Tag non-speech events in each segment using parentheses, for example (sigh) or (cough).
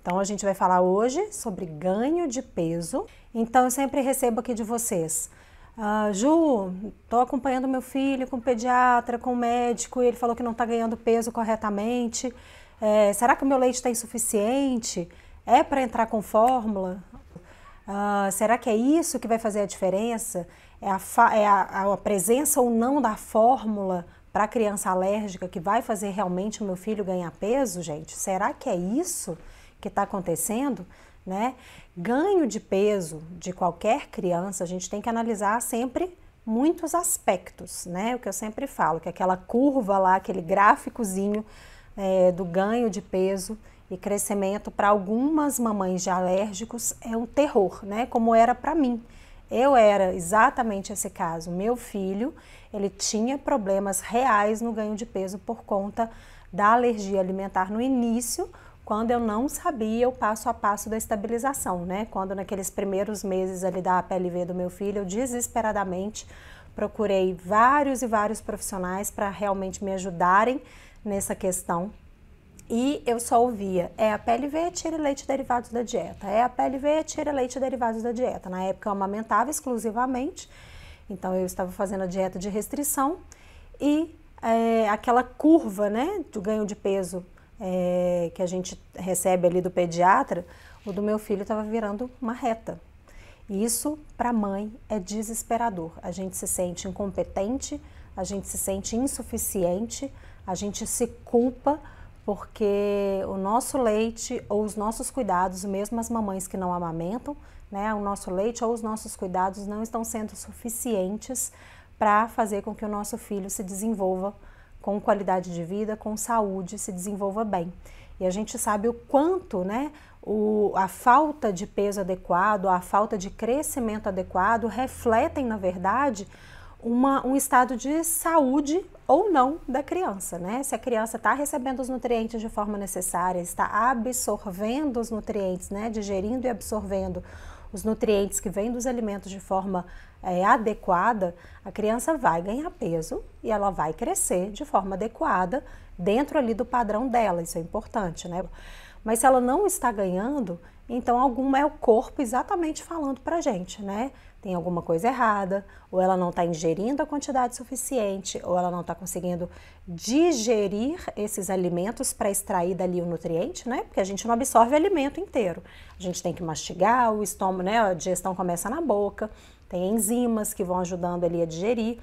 Então a gente vai falar hoje sobre ganho de peso. Então eu sempre recebo aqui de vocês. Ah, Ju, estou acompanhando meu filho com o pediatra, com o médico, e ele falou que não está ganhando peso corretamente. É, será que o meu leite está insuficiente? É para entrar com fórmula? Ah, será que é isso que vai fazer a diferença? É a, é a, a presença ou não da fórmula para a criança alérgica que vai fazer realmente o meu filho ganhar peso, gente? Será que é isso? que está acontecendo, né? Ganho de peso de qualquer criança, a gente tem que analisar sempre muitos aspectos, né? O que eu sempre falo, que é aquela curva lá, aquele gráficozinho é, do ganho de peso e crescimento para algumas mamães de alérgicos é um terror, né? Como era para mim. Eu era exatamente esse caso. Meu filho, ele tinha problemas reais no ganho de peso por conta da alergia alimentar no início, quando eu não sabia o passo a passo da estabilização, né? Quando naqueles primeiros meses ali da PLV do meu filho, eu desesperadamente procurei vários e vários profissionais para realmente me ajudarem nessa questão. E eu só ouvia, é a PLV, tira leite derivados da dieta. É a PLV, tira leite derivados da dieta. Na época eu amamentava exclusivamente, então eu estava fazendo a dieta de restrição e é, aquela curva, né, do ganho de peso é, que a gente recebe ali do pediatra, o do meu filho estava virando uma reta. E isso, para a mãe, é desesperador. A gente se sente incompetente, a gente se sente insuficiente, a gente se culpa porque o nosso leite ou os nossos cuidados, mesmo as mamães que não amamentam, né, o nosso leite ou os nossos cuidados não estão sendo suficientes para fazer com que o nosso filho se desenvolva com qualidade de vida, com saúde, se desenvolva bem. E a gente sabe o quanto, né, o, a falta de peso adequado, a falta de crescimento adequado refletem, na verdade, uma, um estado de saúde ou não da criança, né? Se a criança está recebendo os nutrientes de forma necessária, está absorvendo os nutrientes, né? Digerindo e absorvendo os nutrientes que vêm dos alimentos de forma é, adequada, a criança vai ganhar peso e ela vai crescer de forma adequada dentro ali do padrão dela. Isso é importante, né? Mas se ela não está ganhando, então alguma é o corpo exatamente falando para gente, né? tem alguma coisa errada, ou ela não está ingerindo a quantidade suficiente, ou ela não está conseguindo digerir esses alimentos para extrair dali o nutriente, né? Porque a gente não absorve o alimento inteiro. A gente tem que mastigar, o estômago, né? A digestão começa na boca, tem enzimas que vão ajudando ali a digerir.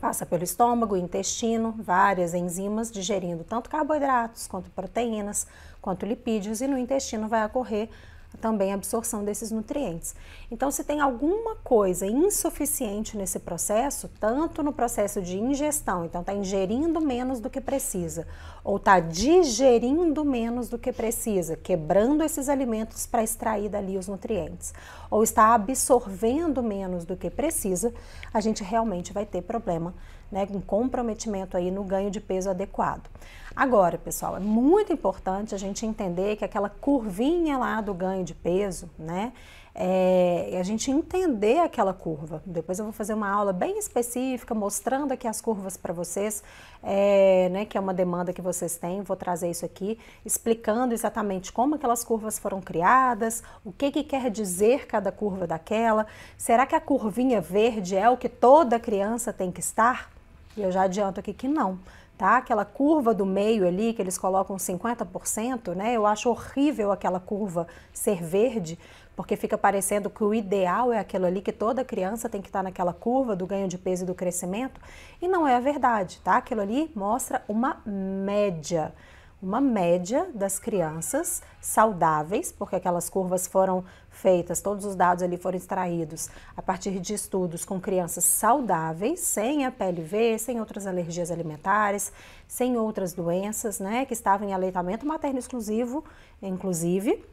Passa pelo estômago, intestino, várias enzimas digerindo tanto carboidratos quanto proteínas, quanto lipídios, e no intestino vai ocorrer também a absorção desses nutrientes. Então, se tem alguma coisa insuficiente nesse processo, tanto no processo de ingestão, então está ingerindo menos do que precisa, ou está digerindo menos do que precisa, quebrando esses alimentos para extrair dali os nutrientes, ou está absorvendo menos do que precisa, a gente realmente vai ter problema, né, um comprometimento aí no ganho de peso adequado. Agora, pessoal, é muito importante a gente entender que aquela curvinha lá do ganho de peso, né? É, a gente entender aquela curva. Depois eu vou fazer uma aula bem específica, mostrando aqui as curvas para vocês, é, né, que é uma demanda que vocês têm. Vou trazer isso aqui, explicando exatamente como aquelas curvas foram criadas, o que, que quer dizer cada curva daquela. Será que a curvinha verde é o que toda criança tem que estar? E eu já adianto aqui que não. Não tá? Aquela curva do meio ali, que eles colocam 50%, né? Eu acho horrível aquela curva ser verde, porque fica parecendo que o ideal é aquilo ali, que toda criança tem que estar tá naquela curva do ganho de peso e do crescimento, e não é a verdade, tá? Aquilo ali mostra uma média uma média das crianças saudáveis, porque aquelas curvas foram feitas, todos os dados ali foram extraídos a partir de estudos com crianças saudáveis, sem a PLV, sem outras alergias alimentares, sem outras doenças, né, que estavam em aleitamento materno exclusivo, inclusive.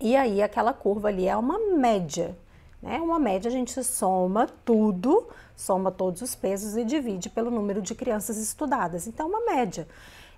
E aí aquela curva ali é uma média, né? Uma média a gente soma tudo, soma todos os pesos e divide pelo número de crianças estudadas. Então, uma média.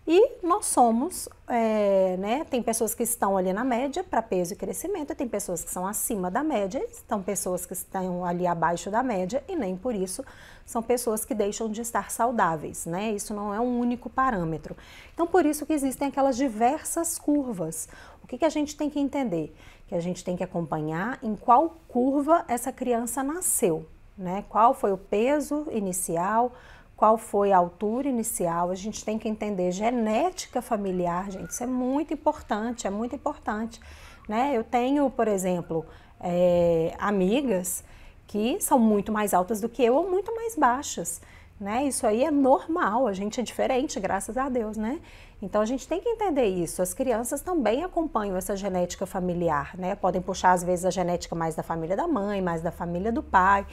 E nós somos, é, né, tem pessoas que estão ali na média para peso e crescimento, tem pessoas que são acima da média, estão pessoas que estão ali abaixo da média e nem por isso são pessoas que deixam de estar saudáveis, né? Isso não é um único parâmetro. Então por isso que existem aquelas diversas curvas. O que, que a gente tem que entender? Que a gente tem que acompanhar em qual curva essa criança nasceu, né? Qual foi o peso inicial? qual foi a altura inicial, a gente tem que entender genética familiar, gente, isso é muito importante, é muito importante. Né? Eu tenho, por exemplo, é, amigas que são muito mais altas do que eu ou muito mais baixas. Né? Isso aí é normal, a gente é diferente, graças a Deus, né? Então a gente tem que entender isso. As crianças também acompanham essa genética familiar, né? Podem puxar às vezes a genética mais da família da mãe, mais da família do pai.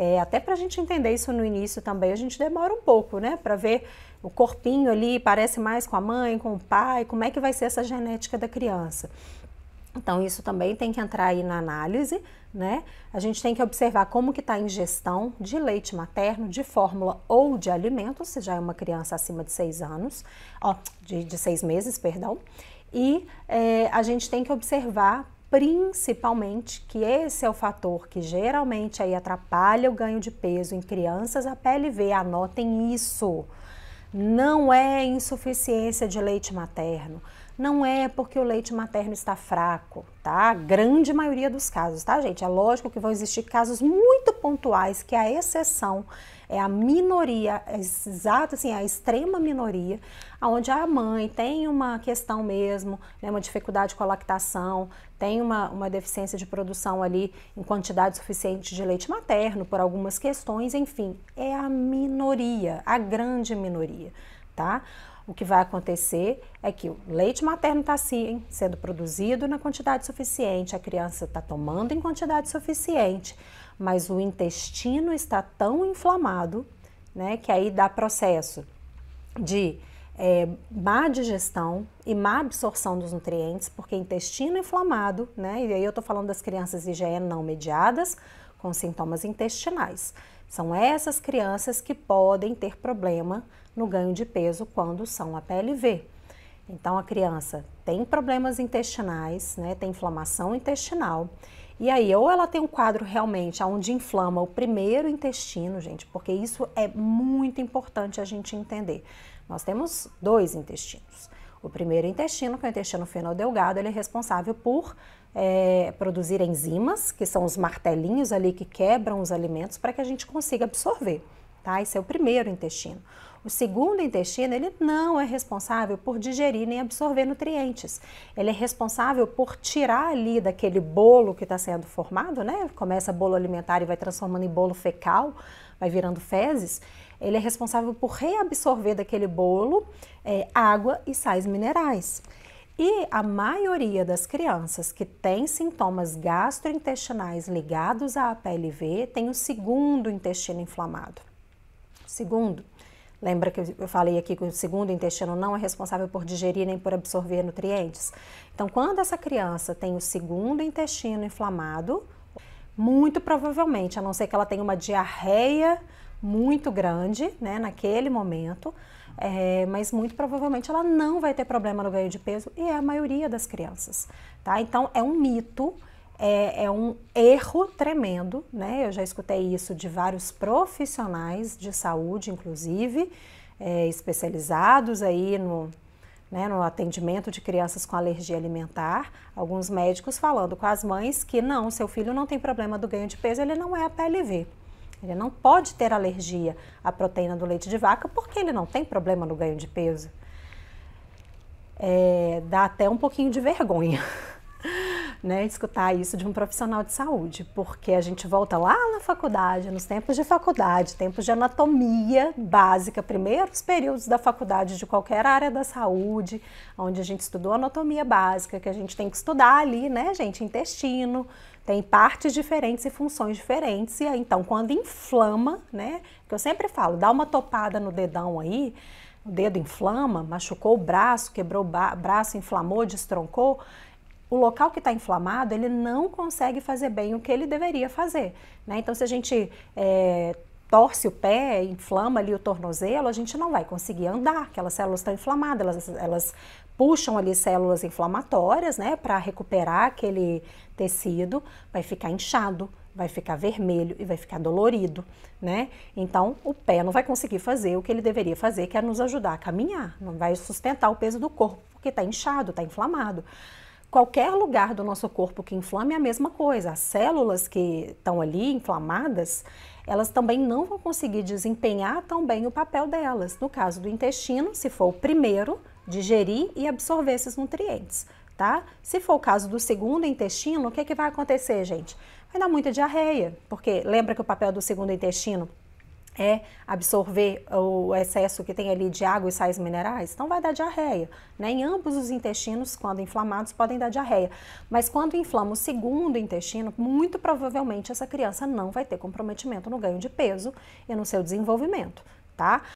É, até para a gente entender isso no início também, a gente demora um pouco, né? Para ver o corpinho ali, parece mais com a mãe, com o pai, como é que vai ser essa genética da criança. Então, isso também tem que entrar aí na análise, né? A gente tem que observar como que está a ingestão de leite materno, de fórmula ou de alimento, se já é uma criança acima de seis anos, ó, de, de seis meses, perdão. E é, a gente tem que observar principalmente, que esse é o fator que geralmente aí atrapalha o ganho de peso em crianças, a PLV, anotem isso. Não é insuficiência de leite materno. Não é porque o leite materno está fraco, tá? A grande maioria dos casos, tá, gente? É lógico que vão existir casos muito pontuais que a exceção é a minoria, é exato, assim, é a extrema minoria, onde a mãe tem uma questão mesmo, né, uma dificuldade com a lactação, tem uma, uma deficiência de produção ali em quantidade suficiente de leite materno, por algumas questões, enfim, é a minoria, a grande minoria, tá? o que vai acontecer é que o leite materno está sim sendo produzido na quantidade suficiente, a criança está tomando em quantidade suficiente, mas o intestino está tão inflamado, né, que aí dá processo de é, má digestão e má absorção dos nutrientes, porque intestino inflamado, né? E aí eu tô falando das crianças IgE é não mediadas com sintomas intestinais. São essas crianças que podem ter problema no ganho de peso quando são a PLV. Então a criança tem problemas intestinais, né? Tem inflamação intestinal e aí, ou ela tem um quadro realmente onde inflama o primeiro intestino, gente, porque isso é muito importante a gente entender. Nós temos dois intestinos. O primeiro intestino, que é o intestino fenodelgado, ele é responsável por é, produzir enzimas, que são os martelinhos ali que quebram os alimentos para que a gente consiga absorver, tá? Esse é o primeiro intestino. O segundo intestino, ele não é responsável por digerir nem absorver nutrientes. Ele é responsável por tirar ali daquele bolo que está sendo formado, né? Começa bolo alimentar e vai transformando em bolo fecal, vai virando fezes. Ele é responsável por reabsorver daquele bolo é, água e sais minerais. E a maioria das crianças que tem sintomas gastrointestinais ligados à PLV tem o segundo intestino inflamado. Segundo, Lembra que eu falei aqui que o segundo intestino não é responsável por digerir nem por absorver nutrientes? Então, quando essa criança tem o segundo intestino inflamado, muito provavelmente, a não ser que ela tenha uma diarreia muito grande, né, naquele momento, é, mas muito provavelmente ela não vai ter problema no ganho de peso e é a maioria das crianças, tá? Então, é um mito é, é, um erro tremendo, né? Eu já escutei isso de vários profissionais de saúde, inclusive, é, especializados aí no, né, no atendimento de crianças com alergia alimentar. Alguns médicos falando com as mães que não, seu filho não tem problema do ganho de peso, ele não é a PLV. Ele não pode ter alergia à proteína do leite de vaca porque ele não tem problema no ganho de peso. É, dá até um pouquinho de vergonha. (laughs) né, escutar isso de um profissional de saúde, porque a gente volta lá na faculdade, nos tempos de faculdade, tempos de anatomia básica, primeiros períodos da faculdade de qualquer área da saúde, onde a gente estudou anatomia básica, que a gente tem que estudar ali, né, gente, intestino, tem partes diferentes e funções diferentes. E aí, então, quando inflama, né, que eu sempre falo, dá uma topada no dedão aí, o dedo inflama, machucou o braço, quebrou o braço, inflamou, destroncou, o local que está inflamado, ele não consegue fazer bem o que ele deveria fazer. Né? Então, se a gente é, torce o pé, inflama ali o tornozelo, a gente não vai conseguir andar, aquelas células estão inflamadas, elas, elas puxam ali células inflamatórias, né, para recuperar aquele tecido, vai ficar inchado, vai ficar vermelho e vai ficar dolorido, né? Então, o pé não vai conseguir fazer o que ele deveria fazer, que é nos ajudar a caminhar, não vai sustentar o peso do corpo, porque está inchado, está inflamado. Qualquer lugar do nosso corpo que inflame é a mesma coisa. As células que estão ali inflamadas, elas também não vão conseguir desempenhar tão bem o papel delas. No caso do intestino, se for o primeiro, digerir e absorver esses nutrientes, tá? Se for o caso do segundo intestino, o que, é que vai acontecer, gente? Vai dar muita diarreia, porque lembra que o papel do segundo intestino é absorver o excesso que tem ali de água e sais minerais, então vai dar diarreia. Né? Em ambos os intestinos, quando inflamados, podem dar diarreia. Mas quando inflama o segundo intestino, muito provavelmente essa criança não vai ter comprometimento no ganho de peso e no seu desenvolvimento. Tá?